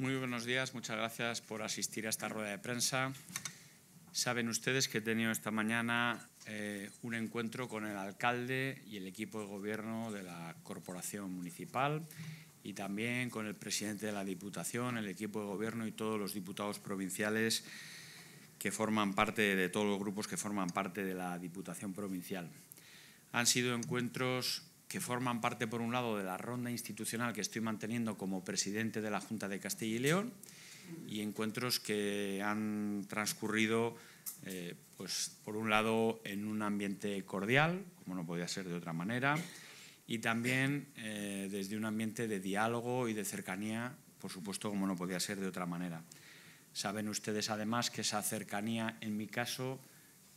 Muy buenos días, muchas gracias por asistir a esta rueda de prensa. Saben ustedes que he tenido esta mañana eh, un encuentro con el alcalde y el equipo de gobierno de la corporación municipal y también con el presidente de la Diputación, el equipo de gobierno y todos los diputados provinciales que forman parte de todos los grupos que forman parte de la Diputación Provincial. Han sido encuentros que forman parte, por un lado, de la ronda institucional que estoy manteniendo como presidente de la Junta de Castilla y León y encuentros que han transcurrido, eh, pues, por un lado, en un ambiente cordial, como no podía ser de otra manera, y también eh, desde un ambiente de diálogo y de cercanía, por supuesto, como no podía ser de otra manera. Saben ustedes, además, que esa cercanía, en mi caso,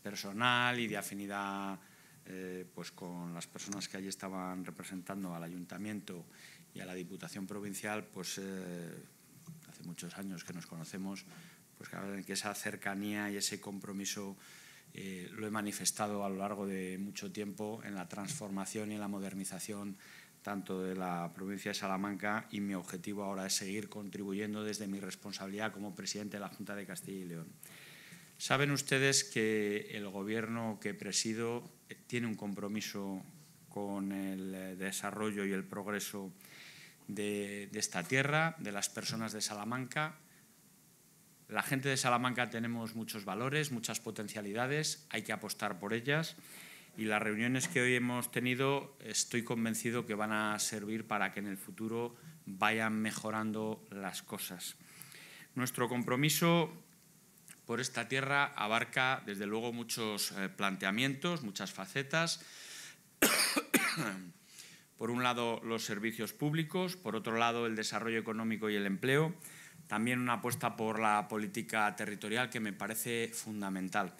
personal y de afinidad eh, pues con las personas que allí estaban representando al ayuntamiento y a la diputación provincial, pues eh, hace muchos años que nos conocemos, pues que esa cercanía y ese compromiso eh, lo he manifestado a lo largo de mucho tiempo en la transformación y en la modernización tanto de la provincia de Salamanca y mi objetivo ahora es seguir contribuyendo desde mi responsabilidad como presidente de la Junta de Castilla y León. Saben ustedes que el Gobierno que presido tiene un compromiso con el eh, desarrollo y el progreso de, esta tierra, de las personas de Salamanca. La gente de Salamanca tenemos muchos valores, muchas potencialidades, hay que apostar por ellas y las reuniones que hoy hemos tenido estoy convencido que van a servir para que en el futuro vayan mejorando las cosas. Nuestro compromiso por esta tierra abarca, desde luego, muchos eh, planteamientos, muchas facetas. por un lado, los servicios públicos, por otro lado, el desarrollo económico y el empleo. También una apuesta por la política territorial que me parece fundamental.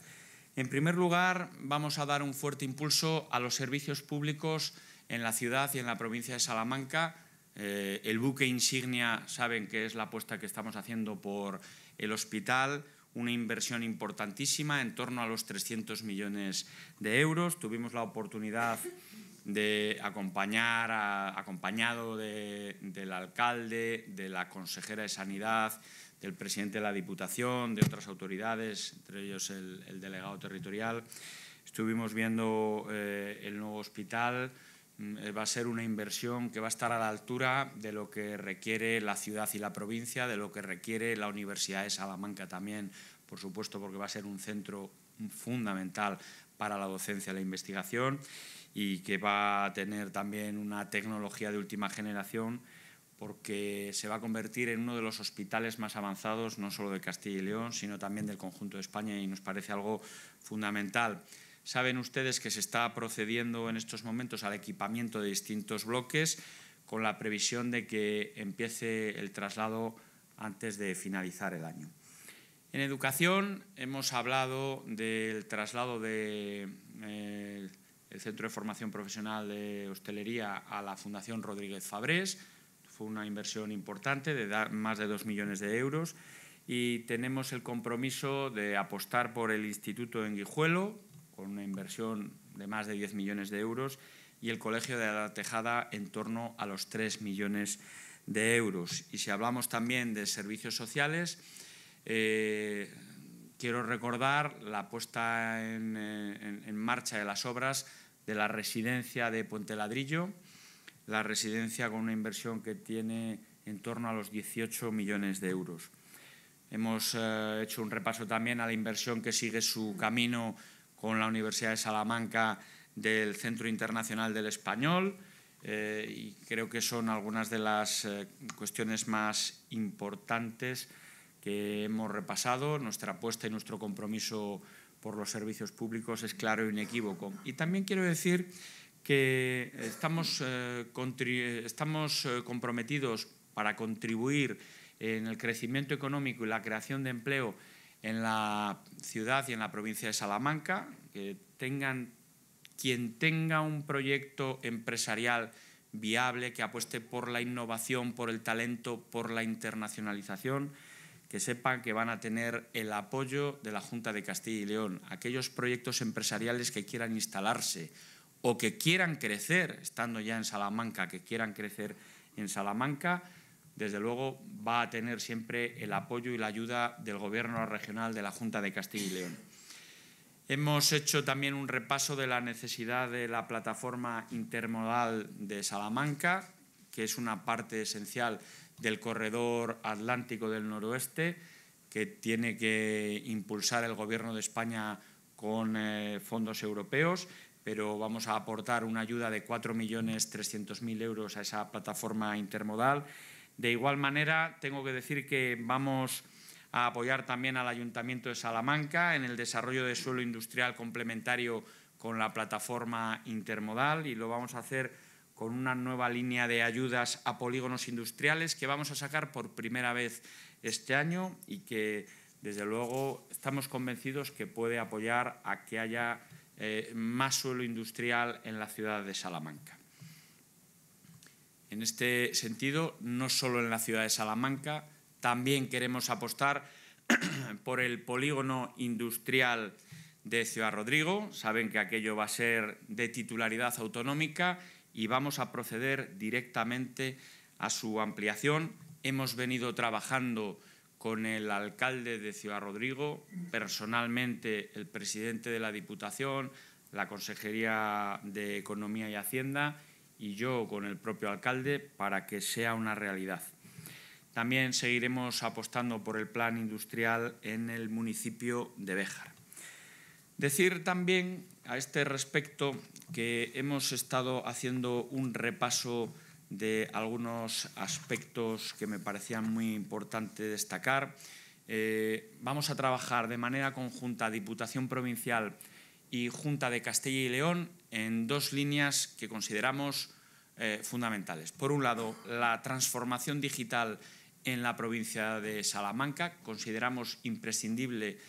En primer lugar, vamos a dar un fuerte impulso a los servicios públicos en la ciudad y en la provincia de Salamanca. Eh, el buque insignia, saben que es la apuesta que estamos haciendo por el hospital, una inversión importantísima, en torno a los 300 millones de euros. Tuvimos la oportunidad de acompañar, acompañado del alcalde, de la consejera de Sanidad, del presidente de la Diputación, de otras autoridades, entre ellos el, delegado territorial. Estuvimos viendo eh, el nuevo hospital, eh, va a ser una inversión que va a estar a la altura de lo que requiere la ciudad y la provincia, de lo que requiere la Universidad de Salamanca también, por supuesto, porque va a ser un centro fundamental para la docencia y la investigación y que va a tener también una tecnología de última generación porque se va a convertir en uno de los hospitales más avanzados, no solo de Castilla y León, sino también del conjunto de España y nos parece algo fundamental. Saben ustedes que se está procediendo en estos momentos al equipamiento de distintos bloques con la previsión de que empiece el traslado antes de finalizar el año. En educación hemos hablado del traslado del eh, Centro de Formación Profesional de Hostelería a la Fundación Rodríguez Fabrés. Fue una inversión importante de más de 2 millones de euros y tenemos el compromiso de apostar por el Instituto en Guijuelo, con una inversión de más de 10 millones de euros, y el Colegio de la Tejada en torno a los 3 millones de euros. Y si hablamos también de servicios sociales, eh, quiero recordar la puesta eh, en, marcha de las obras de la residencia de Puente Ladrillo, la residencia con una inversión que tiene en torno a los 18 millones de euros. Hemos eh, hecho un repaso también a la inversión que sigue su camino con la Universidad de Salamanca del Centro Internacional del Español eh, y creo que son algunas de las eh, cuestiones más importantes que hemos repasado. Nuestra apuesta y nuestro compromiso por los servicios públicos es claro y e inequívoco. Y también quiero decir que estamos, eh, estamos comprometidos para contribuir en el crecimiento económico y la creación de empleo en la ciudad y en la provincia de Salamanca, que tengan quien tenga un proyecto empresarial viable, que apueste por la innovación, por el talento, por la internacionalización, que sepan que van a tener el apoyo de la Junta de Castilla y León. Aquellos proyectos empresariales que quieran instalarse o que quieran crecer, estando ya en Salamanca, que quieran crecer en Salamanca, desde luego va a tener siempre el apoyo y la ayuda del Gobierno regional de la Junta de Castilla y León. Hemos hecho también un repaso de la necesidad de la plataforma intermodal de Salamanca, que es una parte esencial del corredor atlántico del noroeste, que tiene que impulsar el Gobierno de España con eh, fondos europeos, pero vamos a aportar una ayuda de 4.300.000 euros a esa plataforma intermodal. De igual manera, tengo que decir que vamos a apoyar también al Ayuntamiento de Salamanca en el desarrollo de suelo industrial complementario con la plataforma intermodal y lo vamos a hacer con una nueva línea de ayudas a polígonos industriales que vamos a sacar por primera vez este año y que, desde luego, estamos convencidos que puede apoyar a que haya eh, más suelo industrial en la ciudad de Salamanca. En este sentido, no solo en la ciudad de Salamanca, también queremos apostar por el polígono industrial de Ciudad Rodrigo. Saben que aquello va a ser de titularidad autonómica y vamos a proceder directamente a su ampliación. Hemos venido trabajando con el alcalde de Ciudad Rodrigo, personalmente el presidente de la Diputación, la Consejería de Economía y Hacienda y yo con el propio alcalde para que sea una realidad. También seguiremos apostando por el plan industrial en el municipio de Béjar. Decir también a este respecto que hemos estado haciendo un repaso de algunos aspectos que me parecían muy importante destacar. Eh, vamos a trabajar de manera conjunta Diputación Provincial, y Junta de Castilla y León en dos líneas que consideramos eh, fundamentales. Por un lado, la transformación digital en la provincia de Salamanca. Consideramos imprescindible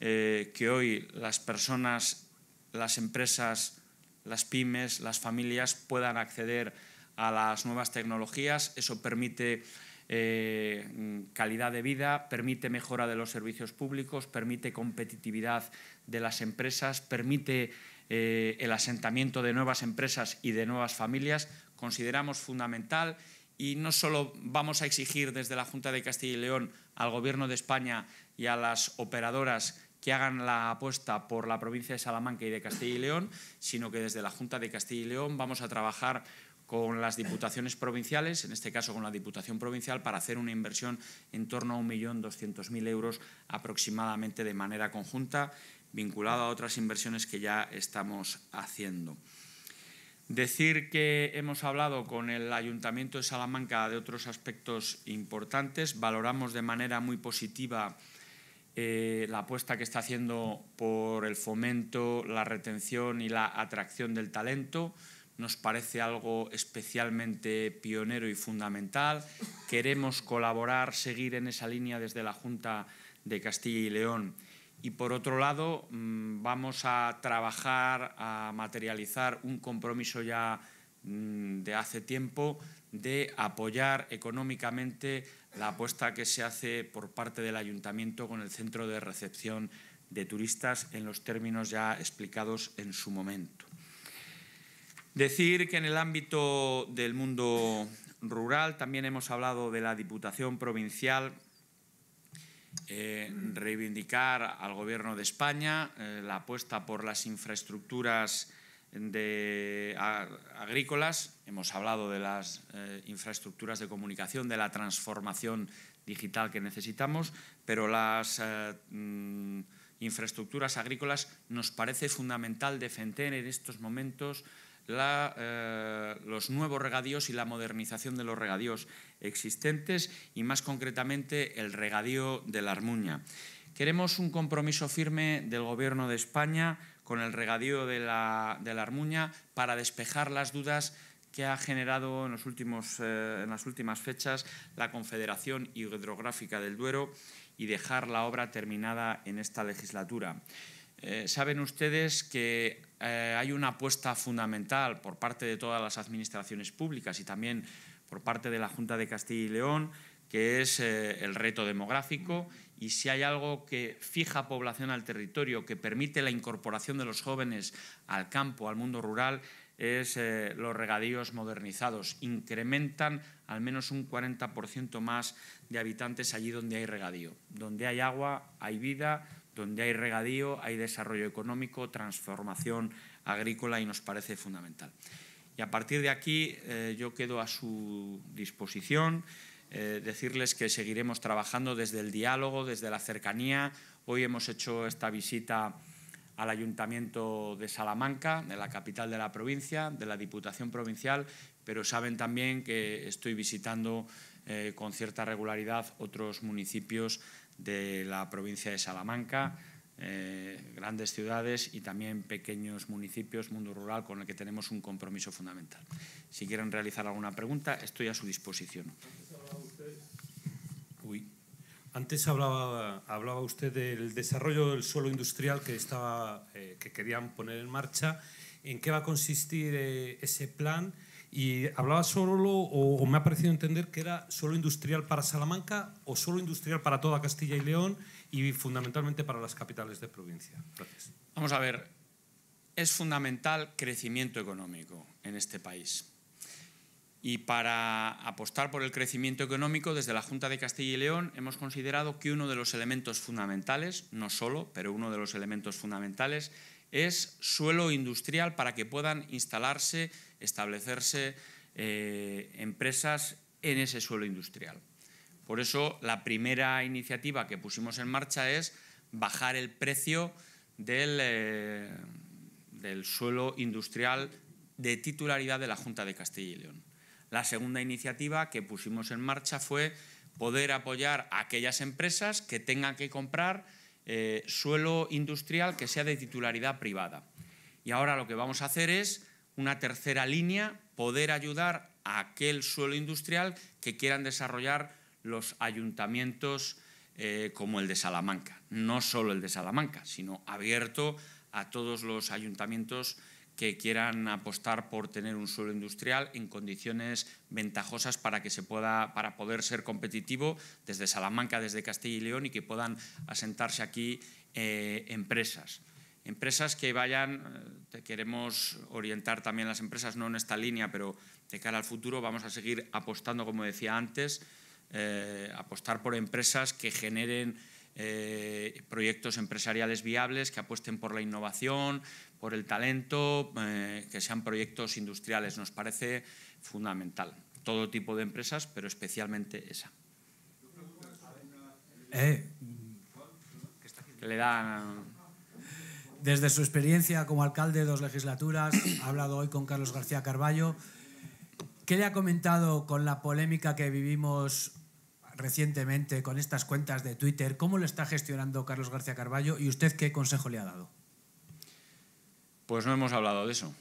eh, que hoy las personas, las empresas, las pymes, las familias puedan acceder a las nuevas tecnologías. Eso permite eh, calidad de vida, permite mejora de los servicios públicos, permite competitividad de las empresas, permite eh, el asentamiento de nuevas empresas y de nuevas familias. Consideramos fundamental y no solo vamos a exigir desde la Junta de Castilla y León al Gobierno de España y a las operadoras que hagan la apuesta por la provincia de Salamanca y de Castilla y León, sino que desde la Junta de Castilla y León vamos a trabajar con las diputaciones provinciales, en este caso con la Diputación Provincial, para hacer una inversión en torno a 1.200.000 euros aproximadamente de manera conjunta, vinculada a otras inversiones que ya estamos haciendo. Decir que hemos hablado con el Ayuntamiento de Salamanca de otros aspectos importantes, valoramos de manera muy positiva eh, la apuesta que está haciendo por el fomento, la retención y la atracción del talento, nos parece algo especialmente pionero y fundamental. Queremos colaborar, seguir en esa línea desde la Junta de Castilla y León. Y por otro lado, mm, vamos a trabajar, a materializar un compromiso ya mm, de hace tiempo de apoyar económicamente la apuesta que se hace por parte del ayuntamiento con el centro de recepción de turistas en los términos ya explicados en su momento. Decir que en el ámbito del mundo rural también hemos hablado de la Diputación Provincial, eh, reivindicar al Gobierno de España eh, la apuesta por las infraestructuras agrícolas, hemos hablado de las eh, infraestructuras de comunicación, de la transformación digital que necesitamos, pero las mm, infraestructuras agrícolas nos parece fundamental defender en estos momentos eh, los nuevos regadíos y la modernización de los regadíos existentes y más concretamente el regadío de la Armuña. Queremos un compromiso firme del Gobierno de España con el regadío de la, Armuña para despejar las dudas que ha generado en, los últimos, eh, en las últimas fechas la Confederación Hidrográfica del Duero y dejar la obra terminada en esta legislatura. Eh, saben ustedes que eh, hay una apuesta fundamental por parte de todas las administraciones públicas y también por parte de la Junta de Castilla y León, que es eh, el reto demográfico y si hay algo que fija población al territorio, que permite la incorporación de los jóvenes al campo, al mundo rural, es eh, los regadíos modernizados. Incrementan al menos un 40% más de habitantes allí donde hay regadío. Donde hay agua, hay vida, donde hay regadío, hay desarrollo económico, transformación agrícola y nos parece fundamental. Y a partir de aquí eh, yo quedo a su disposición, eh, decirles que seguiremos trabajando desde el diálogo, desde la cercanía. Hoy hemos hecho esta visita al Ayuntamiento de Salamanca, de la capital de la provincia, de la Diputación Provincial, pero saben también que estoy visitando eh, con cierta regularidad otros municipios de la provincia de Salamanca, eh, grandes ciudades y también pequeños municipios, mundo rural, con el que tenemos un compromiso fundamental. Si quieren realizar alguna pregunta, estoy a su disposición. Uy. Antes hablaba, hablaba usted del desarrollo del suelo industrial que, estaba, eh, que querían poner en marcha. ¿En qué va a consistir eh, ese plan? y hablaba solo, o, me ha parecido entender que era solo industrial para Salamanca o solo industrial para toda Castilla y León y fundamentalmente para las capitales de provincia. Gracias. Vamos a ver, es fundamental crecimiento económico en este país. Y para apostar por el crecimiento económico, desde la Junta de Castilla y León hemos considerado que uno de los elementos fundamentales, no solo, pero uno de los elementos fundamentales, es suelo industrial para que puedan instalarse, establecerse eh, empresas en ese suelo industrial. Por eso la primera iniciativa que pusimos en marcha es bajar el precio del, eh, del suelo industrial de titularidad de la Junta de Castilla y León. La segunda iniciativa que pusimos en marcha fue poder apoyar a aquellas empresas que tengan que comprar eh, suelo industrial que sea de titularidad privada. Y ahora lo que vamos a hacer es una tercera línea, poder ayudar a aquel suelo industrial que quieran desarrollar los ayuntamientos eh, como el de Salamanca. No solo el de Salamanca, sino abierto a todos los ayuntamientos que quieran apostar por tener un suelo industrial en condiciones ventajosas para que se pueda para poder ser competitivo desde Salamanca, desde Castilla y León y que puedan asentarse aquí eh, empresas. Empresas que vayan, eh, te queremos orientar también las empresas, no en esta línea, pero de cara al futuro vamos a seguir apostando, como decía antes, eh, apostar por empresas que generen eh, proyectos empresariales viables que apuesten por la innovación, por el talento, eh, que sean proyectos industriales. Nos parece fundamental. Todo tipo de empresas, pero especialmente esa. Eh, desde su experiencia como alcalde de dos legislaturas, ha hablado hoy con Carlos García Carballo. ¿Qué le ha comentado con la polémica que vivimos recientemente con estas cuentas de Twitter. ¿Cómo lo está gestionando Carlos García Carballo y usted qué consejo le ha dado? Pues no hemos hablado de eso.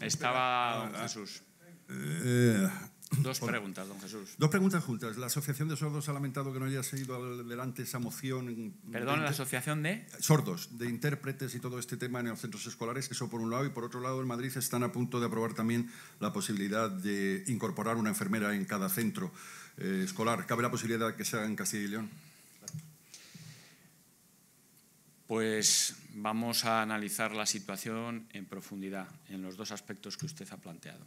Estaba Jesús. Eh, Dos preguntas, don Jesús. Dos preguntas juntas. La Asociación de Sordos ha lamentado que no haya seguido adelante esa moción. Perdón, la Asociación de. Sordos, de intérpretes y todo este tema en los centros escolares, eso por un lado. Y por otro lado, en Madrid están a punto de aprobar también la posibilidad de incorporar una enfermera en cada centro eh, escolar. ¿Cabe la posibilidad de que sea en Castilla y León? Pues vamos a analizar la situación en profundidad en los dos aspectos que usted ha planteado.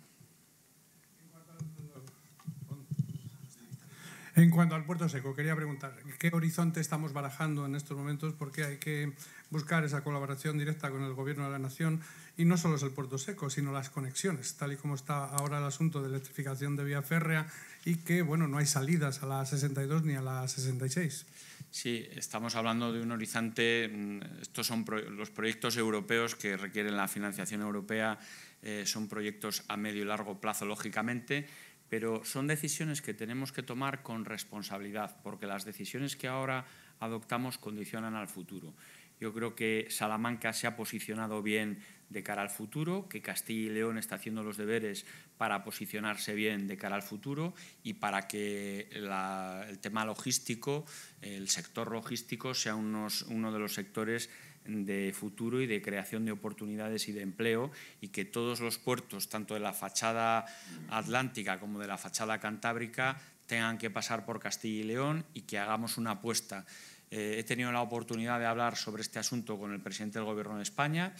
En cuanto al puerto seco, quería preguntar, ¿qué horizonte estamos barajando en estos momentos? Porque hay que buscar esa colaboración directa con el Gobierno de la Nación y no solo es el puerto seco, sino las conexiones, tal y como está ahora el asunto de electrificación de vía férrea y que, bueno, no hay salidas a la 62 ni a la 66. Sí, estamos hablando de un horizonte, mm, estos son los proyectos europeos que requieren la financiación europea, eh, son proyectos a medio y largo plazo, lógicamente, pero son decisiones que tenemos que tomar con responsabilidad, porque las decisiones que ahora adoptamos condicionan al futuro. Yo creo que Salamanca se ha posicionado bien de cara al futuro, que Castilla y León está haciendo los deberes para posicionarse bien de cara al futuro y para que el tema logístico, el sector logístico, sea uno de los sectores de futuro y de creación de oportunidades y de empleo y que todos los puertos, tanto de la fachada atlántica como de la fachada cantábrica, tengan que pasar por Castilla y León y que hagamos una apuesta. Eh, he tenido la oportunidad de hablar sobre este asunto con el presidente del Gobierno de España.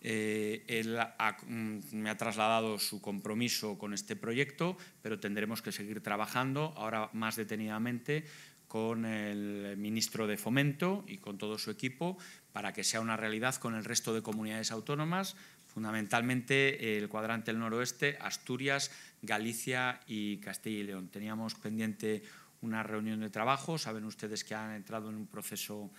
Eh, él mm, me ha trasladado su compromiso con este proyecto, pero tendremos que seguir trabajando ahora más detenidamente con el ministro de Fomento y con todo su equipo para que sea una realidad con el resto de comunidades autónomas, fundamentalmente el cuadrante del noroeste, Asturias, Galicia y Castilla y León. Teníamos pendiente una reunión de trabajo, saben ustedes que han entrado en un proceso,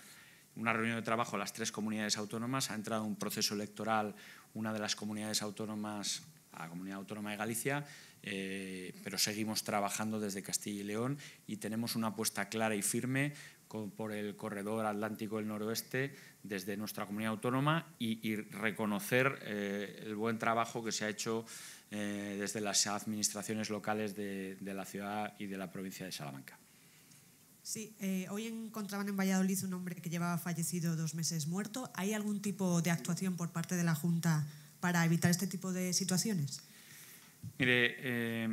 una reunión de trabajo las tres comunidades autónomas, ha entrado un proceso electoral una de las comunidades autónomas, la Comunidad Autónoma de Galicia, eh, pero seguimos trabajando desde Castilla y León y tenemos una apuesta clara y firme por el corredor atlántico del noroeste desde nuestra comunidad autónoma y, reconocer eh, el buen trabajo que se ha hecho eh, desde las administraciones locales de, la ciudad y de la provincia de Salamanca. Sí, eh, hoy encontraban en Valladolid un hombre que llevaba fallecido dos meses muerto. ¿Hay algún tipo de actuación por parte de la Junta para evitar este tipo de situaciones? Mire,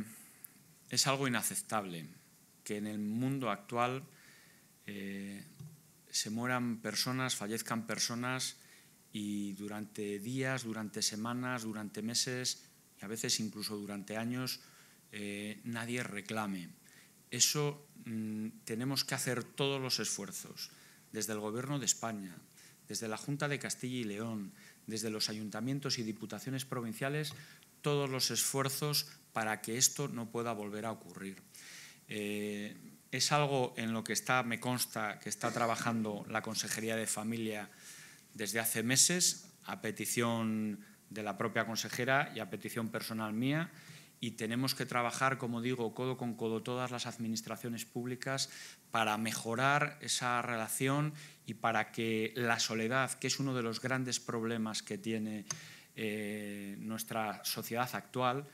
es algo inaceptable que en el mundo actual eh, se mueran personas, fallezcan personas y durante días, durante semanas, durante meses y a veces incluso durante años eh, nadie reclame. Eso mm, tenemos que hacer todos los esfuerzos, desde el Gobierno de España, desde la Junta de Castilla y León, desde los ayuntamientos y diputaciones provinciales, todos los esfuerzos para que esto no pueda volver a ocurrir. Eh, es algo en lo que me consta, que está trabajando la Consejería de Familia desde hace meses, a petición de la propia consejera y a petición personal mía, y tenemos que trabajar, como digo, codo con codo todas las administraciones públicas para mejorar esa relación y para que la soledad, que es uno de los grandes problemas que tiene eh, nuestra sociedad actual,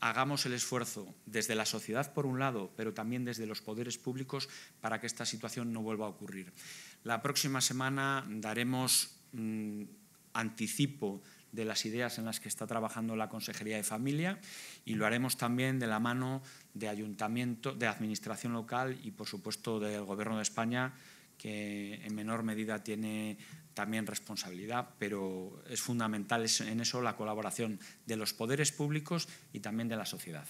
hagamos el esfuerzo desde la sociedad, por un lado, pero también desde los poderes públicos para que esta situación no vuelva a ocurrir. La próxima semana daremos mm, anticipo de las ideas en las que está trabajando la Consejería de Familia y lo haremos también de la mano de ayuntamiento, de administración local y, por supuesto, del Gobierno de España que en menor medida tiene también responsabilidad, pero es fundamental en eso la colaboración de los poderes públicos y también de la sociedad.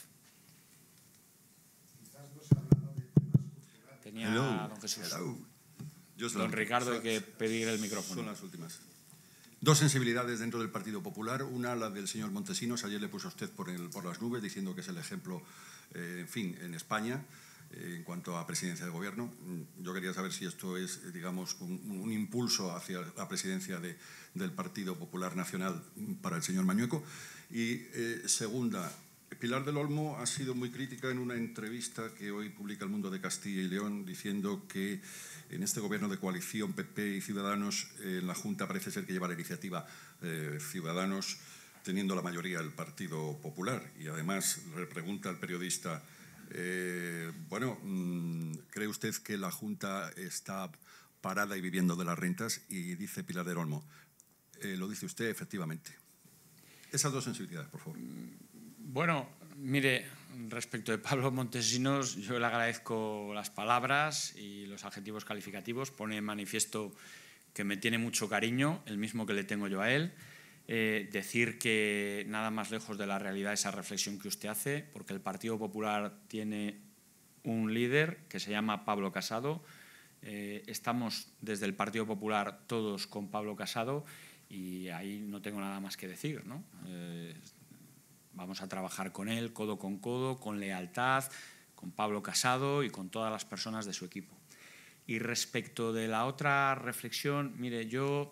don Jesús. don Ricardo, hay que pedir el micrófono. Son las últimas. Dos sensibilidades dentro del Partido Popular. Una, la del señor Montesinos. Ayer le puso a usted por, por las nubes diciendo que es el ejemplo, eh, en fin, en España. Eh, en cuanto a presidencia de gobierno. Mm, yo quería saber si esto es, digamos, un, impulso hacia la presidencia del Partido Popular Nacional para el señor Mañueco. Y eh, segunda, Pilar del Olmo ha sido muy crítica en una entrevista que hoy publica El Mundo de Castilla y León diciendo que en este gobierno de coalición PP y Ciudadanos, eh, en la Junta parece ser que lleva la iniciativa Ciudadanos teniendo la mayoría el Partido Popular. Y además le pregunta al periodista eh, bueno, mm, ¿cree usted que la Junta está parada y viviendo de las rentas? Y dice Pilar del Olmo, eh, lo dice usted efectivamente. Esas dos sensibilidades, por favor. Mm, bueno, mire, respecto de Pablo Montesinos, yo le agradezco las palabras y los adjetivos calificativos. Pone en manifiesto que me tiene mucho cariño, el mismo que le tengo yo a él. Eh, decir que nada más lejos de la realidad esa reflexión que usted hace, porque el Partido Popular tiene un líder que se llama Pablo Casado. Eh, estamos desde el Partido Popular todos con Pablo Casado y ahí no tengo nada más que decir. ¿no? Eh, vamos a trabajar con él, codo con codo, con lealtad, con Pablo Casado y con todas las personas de su equipo. Y respecto de la otra reflexión, mire, yo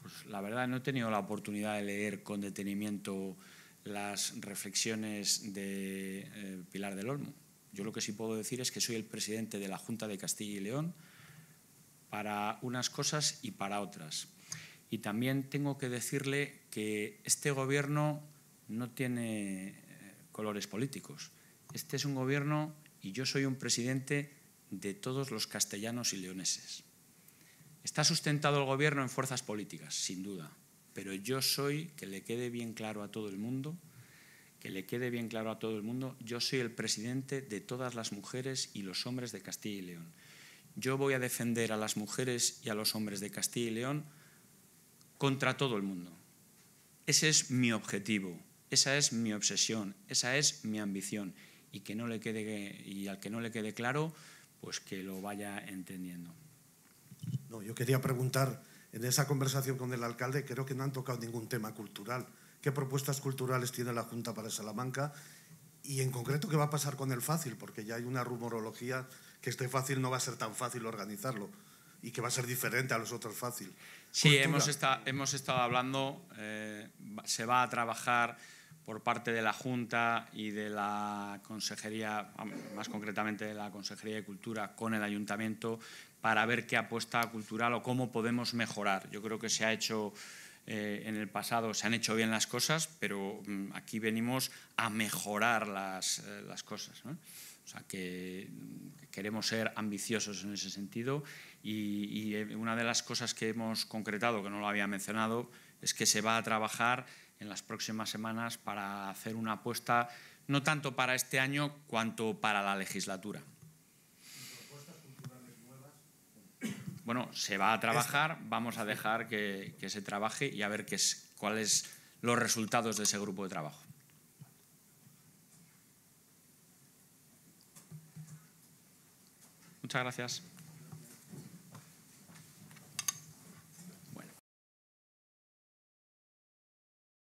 pues la verdad no he tenido la oportunidad de leer con detenimiento las reflexiones de eh, Pilar del Olmo. Yo lo que sí puedo decir es que soy el presidente de la Junta de Castilla y León para unas cosas y para otras. Y también tengo que decirle que este gobierno no tiene eh, colores políticos. Este es un gobierno y yo soy un presidente de todos los castellanos y leoneses. Está sustentado el gobierno en fuerzas políticas, sin duda, pero yo soy, que le quede bien claro a todo el mundo, que le quede bien claro a todo el mundo, yo soy el presidente de todas las mujeres y los hombres de Castilla y León. Yo voy a defender a las mujeres y a los hombres de Castilla y León contra todo el mundo. Ese es mi objetivo, esa es mi obsesión, esa es mi ambición y que no le quede y al que no le quede claro, pues que lo vaya entendiendo yo quería preguntar, en esa conversación con el alcalde creo que no han tocado ningún tema cultural. ¿Qué propuestas culturales tiene la Junta para Salamanca? Y en concreto, ¿qué va a pasar con el fácil? Porque ya hay una rumorología que este fácil no va a ser tan fácil organizarlo y que va a ser diferente a los otros fácil. Sí, hemos, hemos, estado hablando, eh, se va a trabajar por parte de la Junta y de la Consejería, más concretamente de la Consejería de Cultura, con el Ayuntamiento, para ver qué apuesta cultural o cómo podemos mejorar. Yo creo que se ha hecho eh, en el pasado, se han hecho bien las cosas, pero mm, aquí venimos a mejorar las, eh, cosas. O sea, que mm, queremos ser ambiciosos en ese sentido y, eh, una de las cosas que hemos concretado, que no lo había mencionado, es que se va a trabajar en las próximas semanas para hacer una apuesta no tanto para este año cuanto para la legislatura. bueno, se va a trabajar, vamos a dejar que, se trabaje y a ver qué es, cuáles los resultados de ese grupo de trabajo. Muchas gracias.